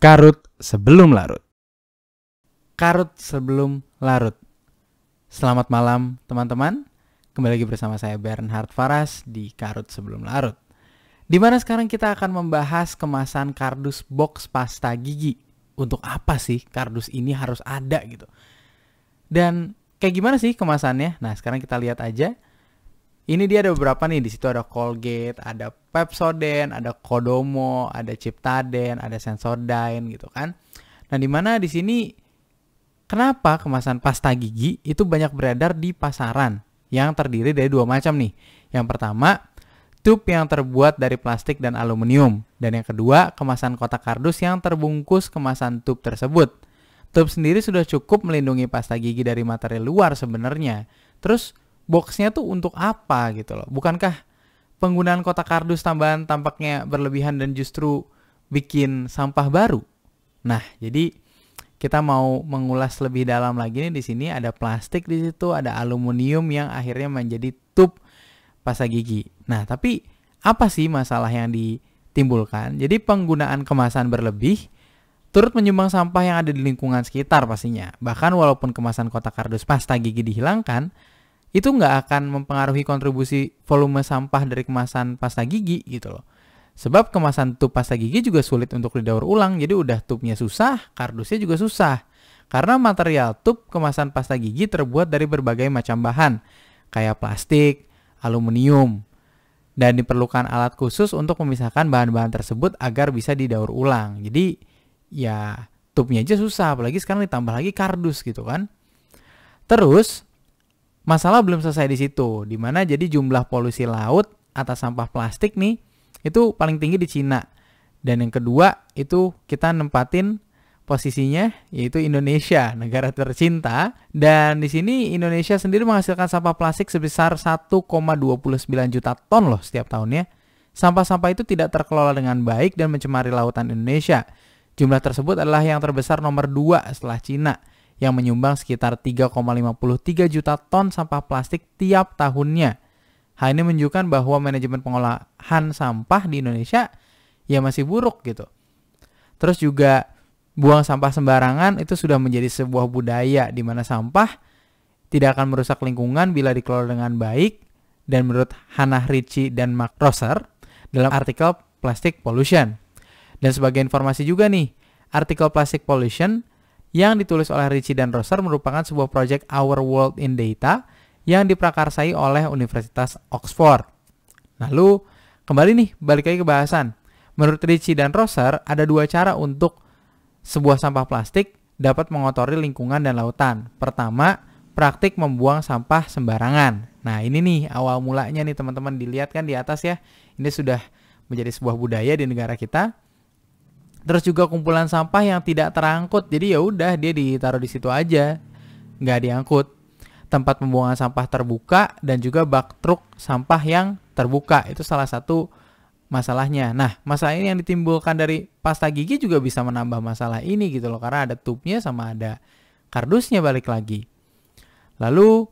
Karut sebelum larut. Karut sebelum larut. Selamat malam teman-teman. Kembali lagi bersama saya Bernhard Faras di Karut sebelum larut. Di mana sekarang kita akan membahas kemasan kardus box pasta gigi. Untuk apa sih kardus ini harus ada gitu? Dan kayak gimana sih kemasannya? Nah, sekarang kita lihat aja ini dia ada beberapa nih. Di situ ada Colgate, ada Pepsodent, ada Kodomo, ada Ciptaden, ada Sensodyne gitu kan. Nah, di mana di sini kenapa kemasan pasta gigi itu banyak beredar di pasaran yang terdiri dari dua macam nih. Yang pertama, tube yang terbuat dari plastik dan aluminium. Dan yang kedua, kemasan kotak kardus yang terbungkus kemasan tube tersebut. Tube sendiri sudah cukup melindungi pasta gigi dari materi luar sebenarnya. Terus boxnya tuh untuk apa gitu loh. Bukankah penggunaan kotak kardus tambahan tampaknya berlebihan dan justru bikin sampah baru? Nah, jadi kita mau mengulas lebih dalam lagi nih di sini ada plastik di situ, ada aluminium yang akhirnya menjadi tube pasta gigi. Nah, tapi apa sih masalah yang ditimbulkan? Jadi penggunaan kemasan berlebih turut menyumbang sampah yang ada di lingkungan sekitar pastinya. Bahkan walaupun kemasan kotak kardus pasta gigi dihilangkan, itu nggak akan mempengaruhi kontribusi volume sampah dari kemasan pasta gigi gitu loh. Sebab kemasan tub pasta gigi juga sulit untuk didaur ulang, jadi udah tubnya susah, kardusnya juga susah. Karena material tub kemasan pasta gigi terbuat dari berbagai macam bahan, kayak plastik, aluminium, dan diperlukan alat khusus untuk memisahkan bahan-bahan tersebut agar bisa didaur ulang. Jadi ya tubnya aja susah, apalagi sekarang ditambah lagi kardus gitu kan. Terus masalah belum selesai di situ. di mana jadi jumlah polusi laut atas sampah plastik nih itu paling tinggi di Cina. Dan yang kedua itu kita nempatin posisinya yaitu Indonesia, negara tercinta. Dan di sini Indonesia sendiri menghasilkan sampah plastik sebesar 1,29 juta ton loh setiap tahunnya. Sampah-sampah itu tidak terkelola dengan baik dan mencemari lautan Indonesia. Jumlah tersebut adalah yang terbesar nomor 2 setelah Cina yang menyumbang sekitar 3,53 juta ton sampah plastik tiap tahunnya. Hal ini menunjukkan bahwa manajemen pengolahan sampah di Indonesia ya masih buruk gitu. Terus juga buang sampah sembarangan itu sudah menjadi sebuah budaya di mana sampah tidak akan merusak lingkungan bila dikelola dengan baik dan menurut Hannah Ritchie dan Mark Rosser dalam artikel Plastic Pollution. Dan sebagai informasi juga nih, artikel Plastic Pollution yang ditulis oleh Ricci dan Rosser merupakan sebuah proyek Our World in Data yang diprakarsai oleh Universitas Oxford. Lalu, kembali nih, balik lagi ke bahasan. Menurut Ricci dan Rosser, ada dua cara untuk sebuah sampah plastik dapat mengotori lingkungan dan lautan. Pertama, praktik membuang sampah sembarangan. Nah, ini nih awal mulanya nih teman-teman dilihat kan di atas ya. Ini sudah menjadi sebuah budaya di negara kita Terus juga kumpulan sampah yang tidak terangkut. Jadi ya udah dia ditaruh di situ aja. Nggak diangkut. Tempat pembuangan sampah terbuka dan juga bak truk sampah yang terbuka. Itu salah satu masalahnya. Nah, masalah ini yang ditimbulkan dari pasta gigi juga bisa menambah masalah ini gitu loh karena ada tubnya sama ada kardusnya balik lagi. Lalu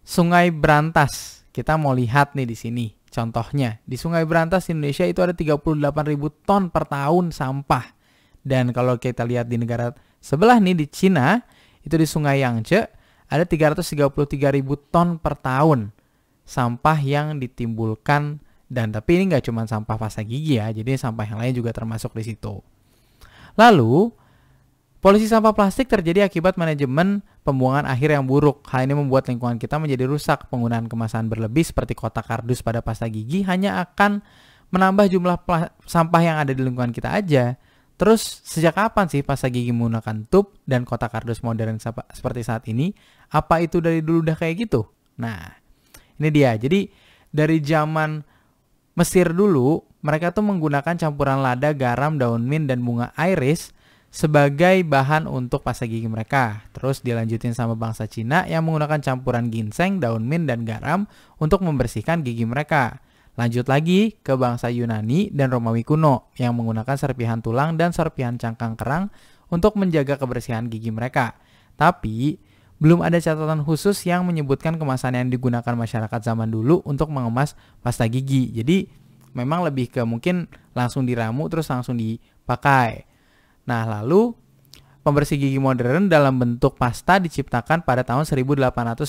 Sungai Brantas, kita mau lihat nih di sini. Contohnya, di Sungai Berantas Indonesia itu ada ribu ton per tahun sampah. Dan kalau kita lihat di negara sebelah nih di Cina, itu di Sungai Yangtze ada ribu ton per tahun sampah yang ditimbulkan dan tapi ini nggak cuma sampah pasta gigi ya, jadi sampah yang lain juga termasuk di situ. Lalu, Polisi sampah plastik terjadi akibat manajemen pembuangan akhir yang buruk. Hal ini membuat lingkungan kita menjadi rusak. Penggunaan kemasan berlebih seperti kotak kardus pada pasta gigi hanya akan menambah jumlah sampah yang ada di lingkungan kita aja. Terus, sejak kapan sih pasta gigi menggunakan tub dan kotak kardus modern seperti saat ini? Apa itu dari dulu udah kayak gitu? Nah, ini dia. Jadi, dari zaman Mesir dulu, mereka tuh menggunakan campuran lada, garam, daun mint, dan bunga iris – sebagai bahan untuk pasta gigi mereka. Terus dilanjutin sama bangsa Cina yang menggunakan campuran ginseng, daun mint, dan garam untuk membersihkan gigi mereka. Lanjut lagi ke bangsa Yunani dan Romawi kuno yang menggunakan serpihan tulang dan serpihan cangkang kerang untuk menjaga kebersihan gigi mereka. Tapi, belum ada catatan khusus yang menyebutkan kemasan yang digunakan masyarakat zaman dulu untuk mengemas pasta gigi. Jadi memang lebih ke mungkin langsung diramu terus langsung dipakai. Nah, lalu pembersih gigi modern dalam bentuk pasta diciptakan pada tahun 1850.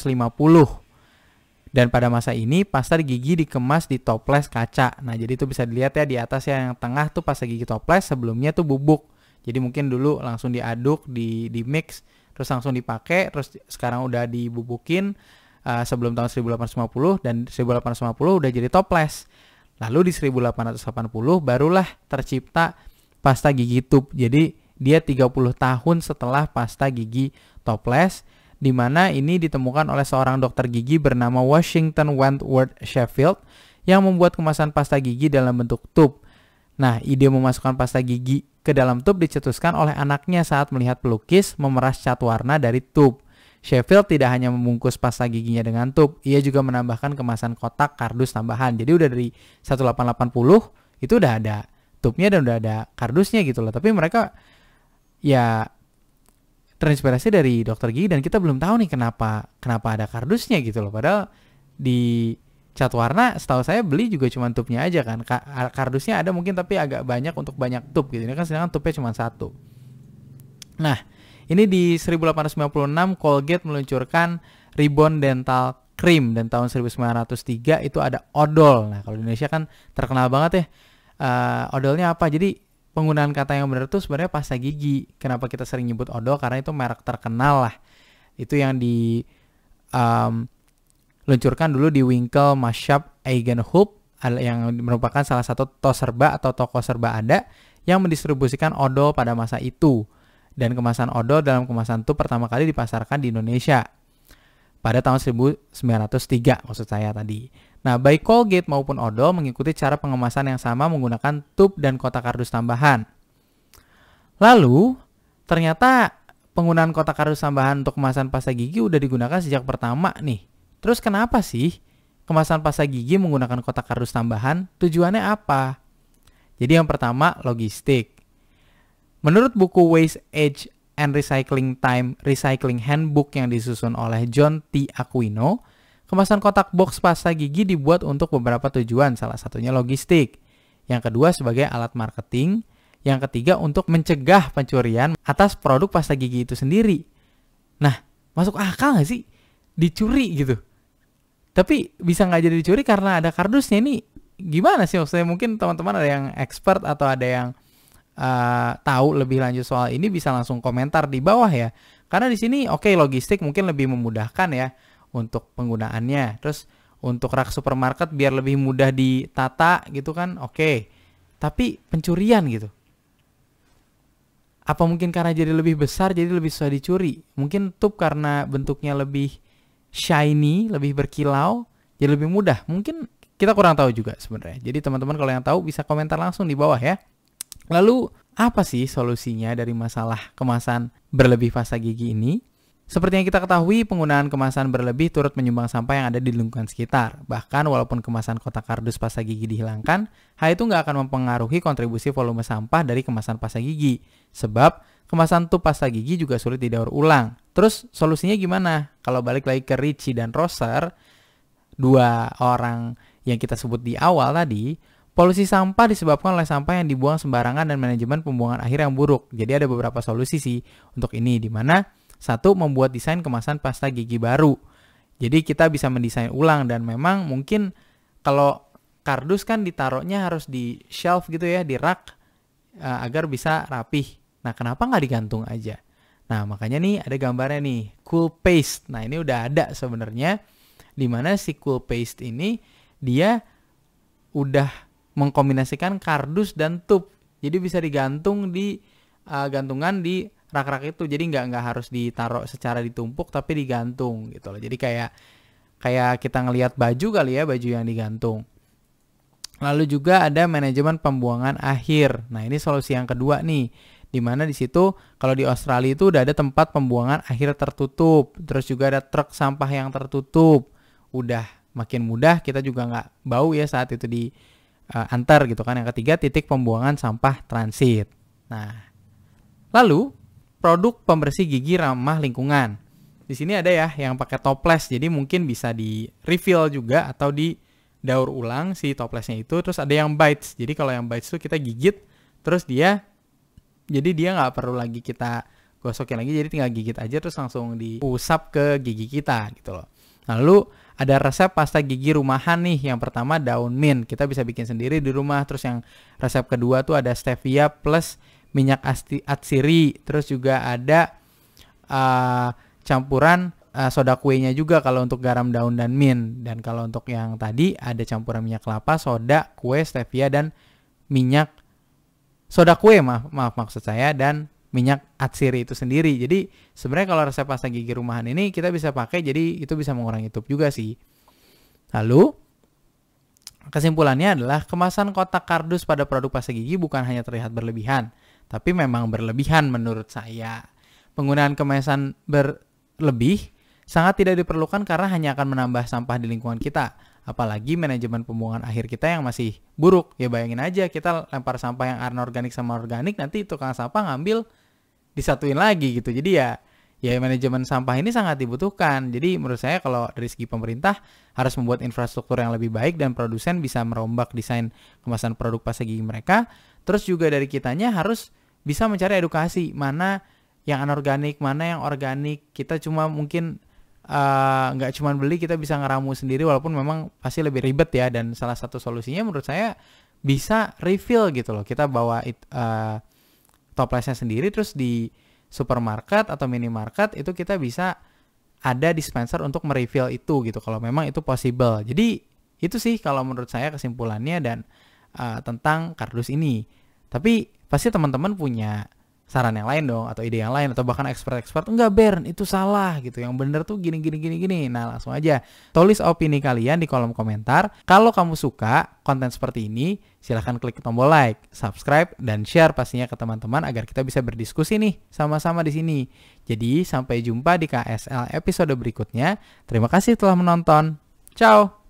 Dan pada masa ini pasta gigi dikemas di toples kaca. Nah, jadi itu bisa dilihat ya di atas ya, yang tengah tuh pasta gigi toples, sebelumnya tuh bubuk. Jadi mungkin dulu langsung diaduk, di di mix, terus langsung dipakai, terus sekarang udah dibubukin uh, sebelum tahun 1850 dan 1850 udah jadi toples. Lalu di 1880 barulah tercipta pasta gigi tub, Jadi dia 30 tahun setelah pasta gigi toples di mana ini ditemukan oleh seorang dokter gigi bernama Washington Wentworth Sheffield yang membuat kemasan pasta gigi dalam bentuk tub. Nah, ide memasukkan pasta gigi ke dalam tub dicetuskan oleh anaknya saat melihat pelukis memeras cat warna dari tub. Sheffield tidak hanya membungkus pasta giginya dengan tub, ia juga menambahkan kemasan kotak kardus tambahan. Jadi udah dari 1880 itu udah ada tubnya dan udah ada kardusnya gitu loh. Tapi mereka ya terinspirasi dari dokter gigi dan kita belum tahu nih kenapa kenapa ada kardusnya gitu loh. Padahal di cat warna setahu saya beli juga cuma tubnya aja kan. Kardusnya ada mungkin tapi agak banyak untuk banyak tub gitu. Ini kan sedangkan tubnya cuma satu. Nah, ini di 1896 Colgate meluncurkan Ribbon Dental Cream dan tahun 1903 itu ada odol. Nah, kalau di Indonesia kan terkenal banget ya uh, odolnya apa. Jadi penggunaan kata yang benar itu sebenarnya pasta gigi. Kenapa kita sering nyebut odol? Karena itu merek terkenal lah. Itu yang di um, luncurkan dulu di Winkle Mashup, Eigenhub yang merupakan salah satu toserba serba atau toko serba ada yang mendistribusikan odol pada masa itu. Dan kemasan odol dalam kemasan itu pertama kali dipasarkan di Indonesia pada tahun 1903 maksud saya tadi. Nah, baik Colgate maupun Odol mengikuti cara pengemasan yang sama menggunakan tube dan kotak kardus tambahan. Lalu, ternyata penggunaan kotak kardus tambahan untuk kemasan pasta gigi udah digunakan sejak pertama nih. Terus kenapa sih kemasan pasta gigi menggunakan kotak kardus tambahan? Tujuannya apa? Jadi yang pertama, logistik. Menurut buku Waste Age and Recycling Time Recycling Handbook yang disusun oleh John T. Aquino, Kemasan kotak box pasta gigi dibuat untuk beberapa tujuan, salah satunya logistik. Yang kedua sebagai alat marketing. Yang ketiga untuk mencegah pencurian atas produk pasta gigi itu sendiri. Nah, masuk akal nggak sih? Dicuri gitu. Tapi bisa nggak jadi dicuri karena ada kardusnya ini gimana sih maksudnya mungkin teman-teman ada yang expert atau ada yang uh, tahu lebih lanjut soal ini bisa langsung komentar di bawah ya karena di sini oke okay, logistik mungkin lebih memudahkan ya untuk penggunaannya. Terus untuk rak supermarket biar lebih mudah ditata gitu kan, oke. Okay. Tapi pencurian gitu. Apa mungkin karena jadi lebih besar jadi lebih susah dicuri? Mungkin tuh karena bentuknya lebih shiny, lebih berkilau, jadi lebih mudah. Mungkin kita kurang tahu juga sebenarnya. Jadi teman-teman kalau yang tahu bisa komentar langsung di bawah ya. Lalu apa sih solusinya dari masalah kemasan berlebih fasa gigi ini? Seperti yang kita ketahui, penggunaan kemasan berlebih turut menyumbang sampah yang ada di lingkungan sekitar. Bahkan walaupun kemasan kotak kardus pasta gigi dihilangkan, hal itu nggak akan mempengaruhi kontribusi volume sampah dari kemasan pasta gigi. Sebab kemasan tuh pasta gigi juga sulit didaur ulang. Terus solusinya gimana? Kalau balik lagi ke Richie dan Roser, dua orang yang kita sebut di awal tadi, Polusi sampah disebabkan oleh sampah yang dibuang sembarangan dan manajemen pembuangan akhir yang buruk. Jadi ada beberapa solusi sih untuk ini, di mana satu, membuat desain kemasan pasta gigi baru. Jadi kita bisa mendesain ulang dan memang mungkin kalau kardus kan ditaruhnya harus di shelf gitu ya, di rak eh, agar bisa rapih. Nah, kenapa nggak digantung aja? Nah, makanya nih ada gambarnya nih, cool paste. Nah, ini udah ada sebenarnya di mana si cool paste ini dia udah mengkombinasikan kardus dan tube. Jadi bisa digantung di uh, gantungan di rak-rak itu jadi nggak nggak harus ditaruh secara ditumpuk tapi digantung gitu loh jadi kayak kayak kita ngelihat baju kali ya baju yang digantung lalu juga ada manajemen pembuangan akhir nah ini solusi yang kedua nih dimana di situ kalau di Australia itu udah ada tempat pembuangan akhir tertutup terus juga ada truk sampah yang tertutup udah makin mudah kita juga nggak bau ya saat itu di uh, antar gitu kan yang ketiga titik pembuangan sampah transit nah lalu produk pembersih gigi ramah lingkungan. Di sini ada ya yang pakai toples, jadi mungkin bisa di refill juga atau di daur ulang si toplesnya itu. Terus ada yang bites, jadi kalau yang bites itu kita gigit, terus dia, jadi dia nggak perlu lagi kita gosokin lagi, jadi tinggal gigit aja terus langsung diusap ke gigi kita gitu loh. Lalu ada resep pasta gigi rumahan nih. Yang pertama daun mint, kita bisa bikin sendiri di rumah. Terus yang resep kedua tuh ada stevia plus minyak asti, atsiri, terus juga ada uh, campuran uh, soda kuenya juga kalau untuk garam daun dan mint. Dan kalau untuk yang tadi ada campuran minyak kelapa, soda, kue, stevia dan minyak soda kue maaf, maaf maksud saya dan minyak atsiri itu sendiri. Jadi sebenarnya kalau resep pasta gigi rumahan ini kita bisa pakai jadi itu bisa mengurangi tup juga sih. Lalu kesimpulannya adalah kemasan kotak kardus pada produk pasta gigi bukan hanya terlihat berlebihan, tapi memang berlebihan menurut saya. Penggunaan kemasan berlebih sangat tidak diperlukan karena hanya akan menambah sampah di lingkungan kita. Apalagi manajemen pembuangan akhir kita yang masih buruk. Ya bayangin aja kita lempar sampah yang anorganik sama organik nanti tukang sampah ngambil disatuin lagi gitu. Jadi ya ya manajemen sampah ini sangat dibutuhkan. Jadi menurut saya kalau dari segi pemerintah harus membuat infrastruktur yang lebih baik dan produsen bisa merombak desain kemasan produk pas segi mereka. Terus juga dari kitanya harus bisa mencari edukasi mana yang anorganik mana yang organik kita cuma mungkin eh, nggak uh, cuma beli kita bisa ngeramu sendiri walaupun memang pasti lebih ribet ya dan salah satu solusinya menurut saya bisa refill gitu loh kita bawa it, uh, eh, toplesnya sendiri terus di supermarket atau minimarket itu kita bisa ada dispenser untuk merefill itu gitu kalau memang itu possible jadi itu sih kalau menurut saya kesimpulannya dan uh, tentang kardus ini tapi pasti teman-teman punya saran yang lain dong atau ide yang lain atau bahkan expert-expert enggak Bern itu salah gitu yang bener tuh gini gini gini gini nah langsung aja tulis opini kalian di kolom komentar kalau kamu suka konten seperti ini silahkan klik tombol like subscribe dan share pastinya ke teman-teman agar kita bisa berdiskusi nih sama-sama di sini jadi sampai jumpa di KSL episode berikutnya terima kasih telah menonton ciao